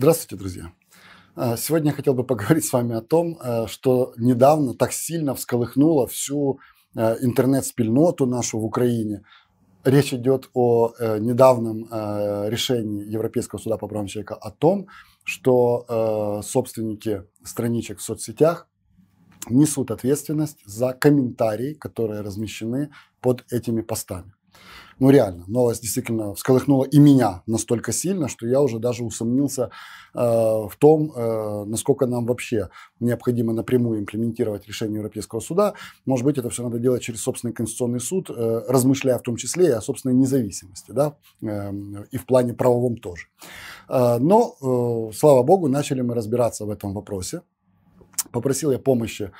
Здравствуйте, друзья. А, сегодня я хотел бы поговорить с вами о том, а, что недавно так сильно всколыхнуло всю а, интернет-спильноту нашу в Украине. Речь идет о э, недавнем решении Европейского суда по правам человека о том, что собственники страничек в соцсетях несут ответственность за комментарии, которые размещены под этими постами ну реально, новость действительно всколыхнула и меня настолько сильно, что я уже даже усомнился э, в том, э, насколько нам вообще необходимо напрямую имплементировать решение Европейского суда. Может быть, это все надо делать через собственный Конституционный суд, э, размышляя в том числе и о собственной независимости, да, э, и в плане правовом тоже. Э, но, э, слава богу, начали мы разбираться в этом вопросе. Попросил я помощи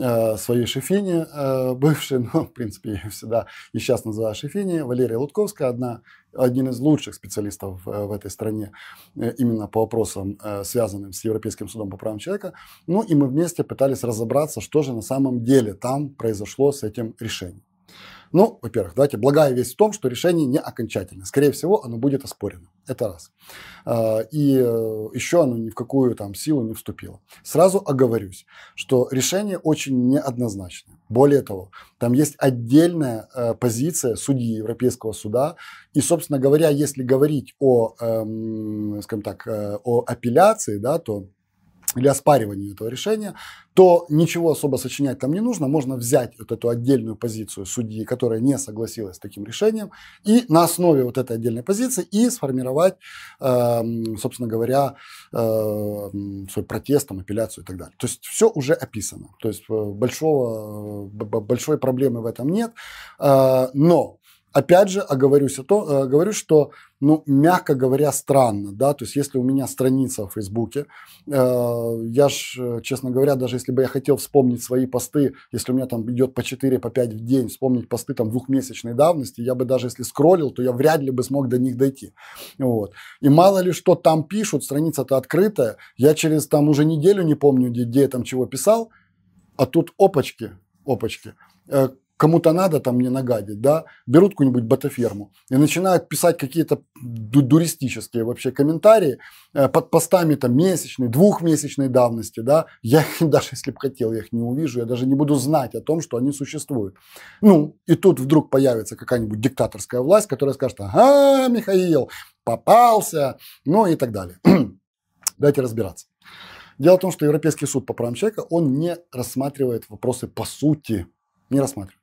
э, своей шефине, э, бывшей, ну, в принципе, я ее всегда и сейчас называю шефине, Валерия Лутковская, одна, один из лучших специалистов э, в этой стране э, именно по вопросам, э, связанным с Европейским судом по правам человека. Ну и мы вместе пытались разобраться, что же на самом деле там произошло с этим решением. Ну, во-первых, давайте, благая весть в том, что решение не окончательное. Скорее всего, оно будет оспорено. Это раз. А, и э, еще оно ни в какую там силу не вступило. Сразу оговорюсь, что решение очень неоднозначное. Более того, там есть отдельная э, позиция судьи Европейского суда. И, собственно говоря, если говорить о, эм, скажем так, э, о апелляции, да, то или оспариванию этого решения, то ничего особо сочинять там не нужно. Можно взять вот эту отдельную позицию судьи, которая не согласилась с таким решением, и на основе вот этой отдельной позиции и сформировать, эм, собственно говоря, эм, свой протест, там, апелляцию и так далее. То есть все уже описано. То есть э, большого, э, большой проблемы в этом нет. Э, но опять же, оговорюсь, о то, э, говорю, что, ну, мягко говоря, странно, да, то есть если у меня страница в Фейсбуке, э, я ж, э, честно говоря, даже если бы я хотел вспомнить свои посты, если у меня там идет по 4, по 5 в день, вспомнить посты там двухмесячной давности, я бы даже если скроллил, то я вряд ли бы смог до них дойти, вот. И мало ли что там пишут, страница-то открытая, я через там уже неделю не помню, где, где я там чего писал, а тут опачки, опачки, э, кому-то надо там не нагадить, да, берут какую-нибудь ботаферму и начинают писать какие-то дуристические вообще комментарии э, под постами там месячной, двухмесячной давности, да, я даже если бы хотел, я их не увижу, я даже не буду знать о том, что они существуют. Ну, и тут вдруг появится какая-нибудь диктаторская власть, которая скажет, ага, Михаил, попался, ну и так далее. Дайте разбираться. Дело в том, что Европейский суд по правам человека, он не рассматривает вопросы по сути, не рассматривает.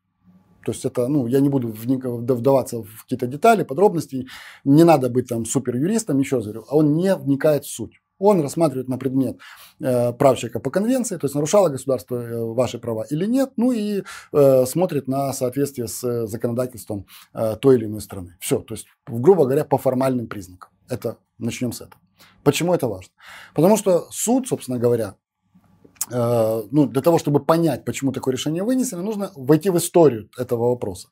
То есть это, ну, я не буду вдаваться в какие-то детали, подробности, не надо быть там супер юристом, еще говорю, а он не вникает в суть. Он рассматривает на предмет э, прав человека по конвенции, то есть нарушало государство э, ваши права или нет, ну и э, смотрит на соответствие с э, законодательством э, той или иной страны. Все, то есть, грубо говоря, по формальным признакам. Это начнем с этого. Почему это важно? Потому что суд, собственно говоря, Э, ну, для того, чтобы понять, почему такое решение вынесено, нужно войти в историю этого вопроса.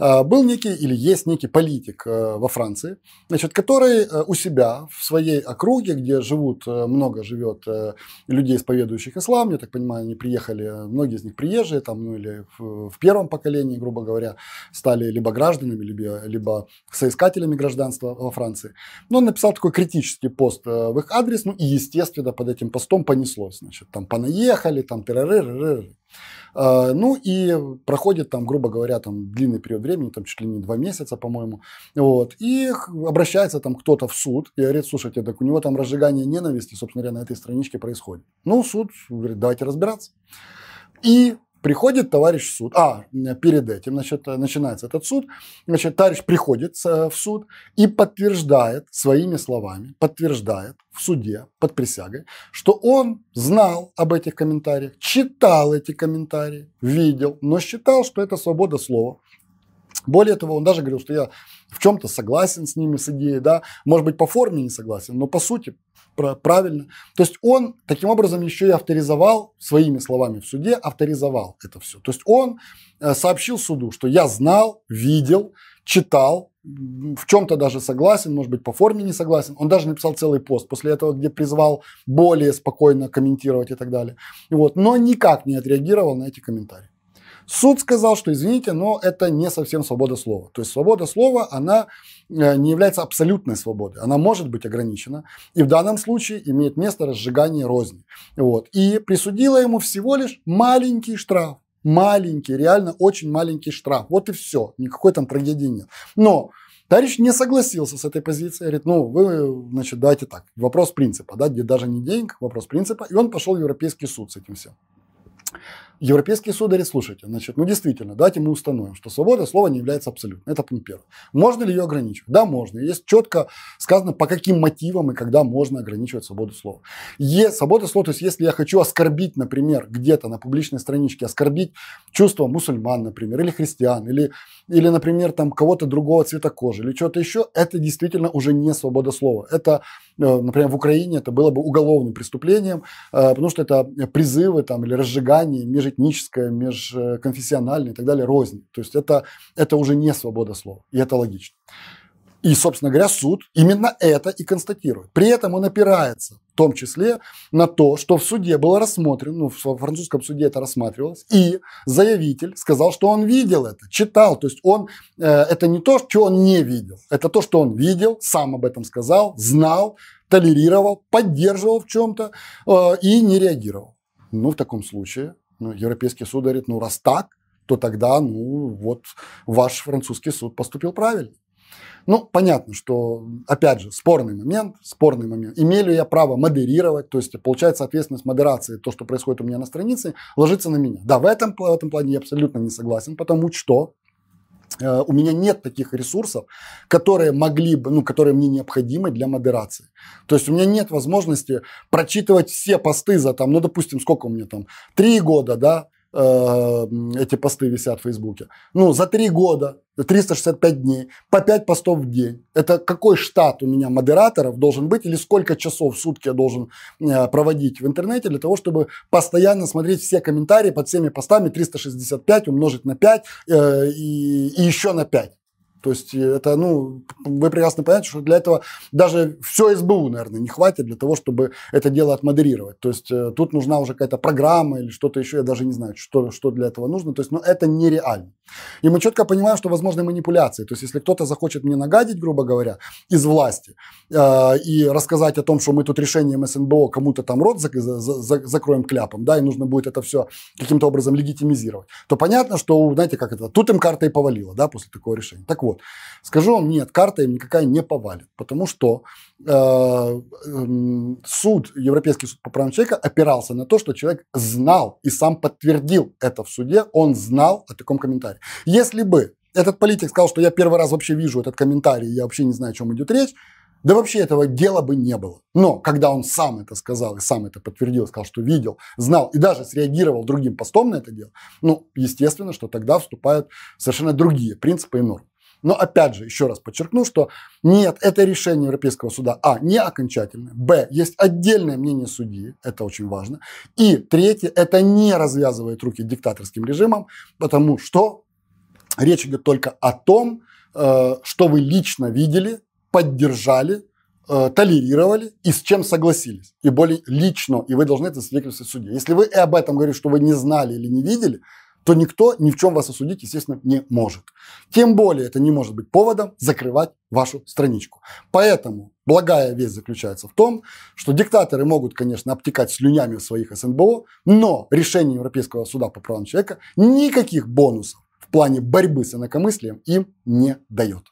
Э, был некий или есть некий политик э, во Франции, значит, который у себя в своей округе, где живут, много живет людей, исповедующих ислам, я так понимаю, они приехали, многие из них приезжие, там, ну, или в, в первом поколении, грубо говоря, стали либо гражданами, либо, либо соискателями гражданства во Франции. Но он написал такой критический пост в их адрес, ну, и, естественно, под этим постом понеслось, значит, там, по поехали, там, а, ну и проходит там, грубо говоря, там длинный период времени, там чуть ли не два месяца, по-моему, вот, и обращается там кто-то в суд и говорит, слушайте, так у него там разжигание ненависти, собственно говоря, на этой страничке происходит. Ну, суд говорит, давайте разбираться. И Приходит товарищ в суд. А, перед этим, значит, начинается этот суд. Значит, товарищ приходит э, в суд и подтверждает своими словами, подтверждает в суде под присягой, что он знал об этих комментариях, читал эти комментарии, видел, но считал, что это свобода слова, более того, он даже говорил, что я в чем-то согласен с ними, с идеей, да, может быть, по форме не согласен, но по сути правильно. То есть он таким образом еще и авторизовал, своими словами в суде, авторизовал это все. То есть он э, сообщил суду, что я знал, видел, читал, в чем-то даже согласен, может быть, по форме не согласен. Он даже написал целый пост после этого, где призвал более спокойно комментировать и так далее. Вот. Но никак не отреагировал на эти комментарии. Суд сказал, что, извините, но это не совсем свобода слова. То есть свобода слова, она э, не является абсолютной свободой. Она может быть ограничена. И в данном случае имеет место разжигание розни. Вот. И присудила ему всего лишь маленький штраф. Маленький, реально очень маленький штраф. Вот и все. Никакой там трагедии нет. Но Товарищ не согласился с этой позицией, говорит, ну, вы, значит, давайте так, вопрос принципа, да, где даже не денег, вопрос принципа, и он пошел в Европейский суд с этим всем. Европейские судари, слушайте, значит, ну действительно, давайте мы установим, что свобода слова не является абсолютной. Это пункт первый. Можно ли ее ограничивать? Да, можно. Есть четко сказано, по каким мотивам и когда можно ограничивать свободу слова. Есть свобода слова, то есть если я хочу оскорбить, например, где-то на публичной страничке, оскорбить чувство мусульман, например, или христиан, или, или например, там кого-то другого цвета кожи, или что-то еще, это действительно уже не свобода слова. Это, э, например, в Украине это было бы уголовным преступлением, э, потому что это призывы там, или разжигание рознь, межэтническая, межконфессиональная и так далее, рознь. То есть это, это уже не свобода слова, и это логично. И, собственно говоря, суд именно это и констатирует. При этом он опирается в том числе на то, что в суде было рассмотрено, ну, в французском суде это рассматривалось, и заявитель сказал, что он видел это, читал. То есть он, э, это не то, что он не видел, это то, что он видел, сам об этом сказал, знал, толерировал, поддерживал в чем-то э, и не реагировал. Ну, в таком случае ну, Европейский суд говорит, ну, раз так, то тогда, ну, вот ваш французский суд поступил правильно. Ну, понятно, что, опять же, спорный момент, спорный момент. Имею ли я право модерировать, то есть получается ответственность модерации, то, что происходит у меня на странице, ложится на меня. Да, в этом, в этом плане я абсолютно не согласен, потому что Э, у меня нет таких ресурсов, которые могли бы, ну, которые мне необходимы для модерации. То есть у меня нет возможности прочитывать все посты за там, ну, допустим, сколько у меня там, три года, да, Э, эти посты висят в Фейсбуке. Ну, за три года, 365 дней, по 5 постов в день. Это какой штат у меня модераторов должен быть или сколько часов в сутки я должен э, проводить в интернете для того, чтобы постоянно смотреть все комментарии под всеми постами 365 умножить на 5 э, и, и еще на 5. То есть э, это, ну, вы прекрасно понимаете, что для этого даже все СБУ, наверное, не хватит для того, чтобы это дело отмодерировать. То есть э, тут нужна уже какая-то программа или что-то еще, я даже не знаю, что, что для этого нужно. То есть, ну, это нереально. И мы четко понимаем, что возможны манипуляции. То есть если кто-то захочет мне нагадить, грубо говоря, из власти э, и рассказать о том, что мы тут решением СНБО кому-то там рот зак- за- за- закроем кляпом, да, и нужно будет это все каким-то образом легитимизировать, то понятно, что, знаете, как это, тут им карта и повалила, да, после такого решения. Так вот, вот. Скажу вам, нет, карта им никакая не повалит, потому что э, э, суд, Европейский суд по правам человека опирался на то, что человек знал и сам подтвердил это в суде, он знал о таком комментарии. Если бы этот политик сказал, что я первый раз вообще вижу этот комментарий, я вообще не знаю, о чем идет речь, да вообще этого дела бы не было. Но когда он сам это сказал и сам это подтвердил, сказал, что видел, знал и даже среагировал другим постом на это дело, ну, естественно, что тогда вступают совершенно другие принципы и нормы. Но опять же, еще раз подчеркну, что нет, это решение Европейского суда, а, не окончательное, б, есть отдельное мнение судьи, это очень важно, и третье, это не развязывает руки диктаторским режимом, потому что речь идет только о том, э, что вы лично видели, поддержали, э, толерировали и с чем согласились. И более лично, и вы должны это свидетельствовать в суде. Если вы и об этом говорите, что вы не знали или не видели, то никто ни в чем вас осудить, естественно, не может. Тем более это не может быть поводом закрывать вашу страничку. Поэтому благая весть заключается в том, что диктаторы могут, конечно, обтекать слюнями своих СНБО, но решение Европейского суда по правам человека никаких бонусов в плане борьбы с инакомыслием им не дает.